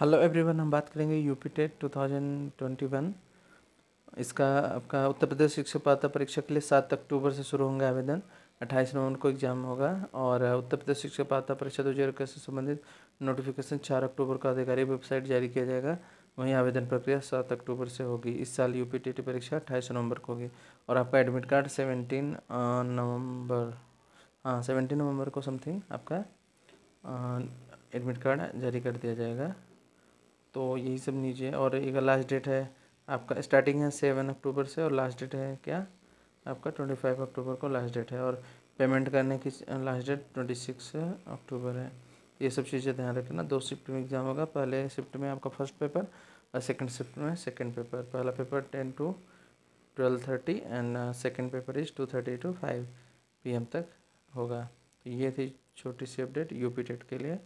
hello everyone हम बात करेंगे यूपी टेट वन इसका आपका उत्तर प्रदेश शिक्षक पात्रता परीक्षा के लिए सात अक्टूबर से शुरू होंगे आवेदन अट्ठाईस नवंबर को एग्जाम होगा और उत्तर प्रदेश शिक्षक पात्रता परीक्षा दो हज़ार से संबंधित नोटिफिकेशन चार अक्टूबर को आधिकारिक वेबसाइट जारी किया जाएगा वहीं आवेदन प्रक्रिया सात अक्टूबर से होगी इस साल यू पी परीक्षा अट्ठाईस नवंबर को होगी और आपका एडमिट कार्ड सेवनटीन नवम्बर हाँ सेवनटीन नवम्बर को समथिंग आपका एडमिट कार्ड जारी कर दिया जाएगा तो यही सब नीचे और एक लास्ट डेट है आपका स्टार्टिंग है सेवन अक्टूबर से और लास्ट डेट है क्या आपका ट्वेंटी फाइव अक्टूबर को लास्ट डेट है और पेमेंट करने की last date twenty six October है ये सब चीज़ें ध्यान रखना दो शिफ्ट में एग्ज़ाम होगा पहले शिफ्ट में आपका फर्स्ट पेपर और सेकेंड शिफ्ट में सेकेंड पेपर पहला paper ten to twelve thirty and second paper is two thirty to five P तक होगा तो ये थी छोटी सी अपडेट यू टेट के लिए